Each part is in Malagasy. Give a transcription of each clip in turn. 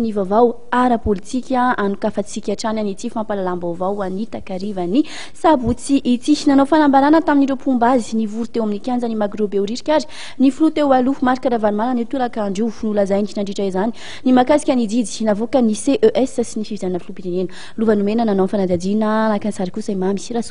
ny vavao arapolitika anokafatsik tany tyampalalambavaoantakiay sabtsy ity nanao fanambalana tamin'ireopomb azy ni voro teo amin'ny kanjany magrobe oririka ary ny flo teoaloo marykaravaymanany tolakandronolazaynandritra zany ny makasika niy navka ny ces sy ny fivizannaloenenalovanoea nanaofanaainaaknsayosa asyahaoana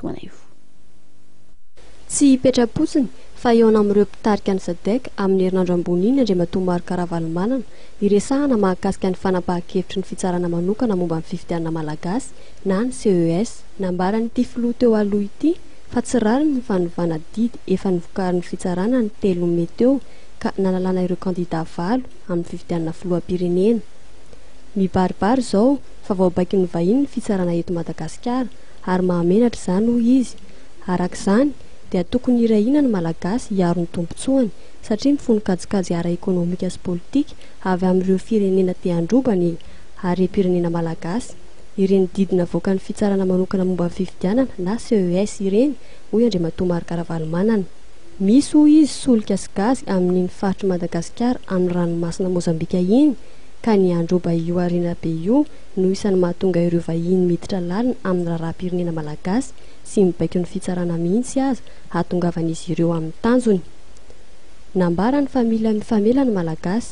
sy petrapotsiny fa eo ana amin'n'ireo mpitarika ny zadeka amin'ny herinandro ambonyiny indria matomaro karahavalomanana iresahana mahakasika ny fanapaha-kevitry ny fitsarana manokana momba min'ny fivitianana malagasy na ny ces nambaranyity filoa teo aloha ity fa tsy rariny myvanovana didy efa nivokary 'ny fitsarana ny telometeo ka nanalana ireo kandida valo amin'ny fivitianana filoha mpirenena mibaribary izao fa vaobaiky ny vahiny ny fitsarana eto madagasikara ary mahamenatra zay no izy arakaizany dia tokony irahinany malagasy hiarony tompontsoany satria nifononkajokajo ara ekonomika sy politika avy amin'n'ireo firenena ti androba ny arem-pirenena malagasy ireny didina voaka ny fitsarana manokana momba ny fividianana na ces ireny hoy andria matomarikaravaly manana misy hoy izy soloka sy gazy amininy faritry madagasikara amin'ny ranomasina mozambika iny ka ny androba io arina be io no isany mahatonga ireo vahiny miditra lalina amin'ny raharaham-pirinena malagasy sy mibaiko ny fitsarana mihitsy aza atongavan'izy ireo amin'ny tanjony nambara ny famila ifamelana malagasy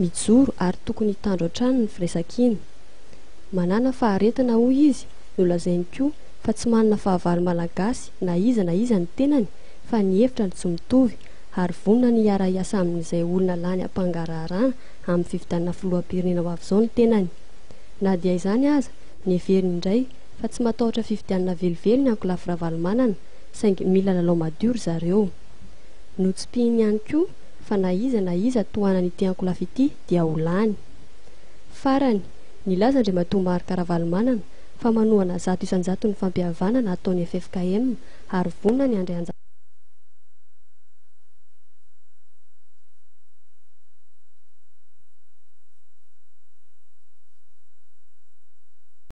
mijoro ary tokony hitandro an-trano ny firesakiny manana faharetina hoy izy ny olazainy koa fa tsy manana fahavaly malagasy na iza na iza ny tenany fa ny hevitra ny tsy mitovy ary vonna ny araiasa amin'izay olona lany ampangararan amin'ny fividianana filoapirinenao avyzaonytenany na zany nyenay fa tsy matatra fividianna velivelony akolaf rahavalmananaagaiia aaynlazanra matoarika rahavalmanana fa manoana zatoisnatony fampiavanana ataony fk ary vonna ny andrayana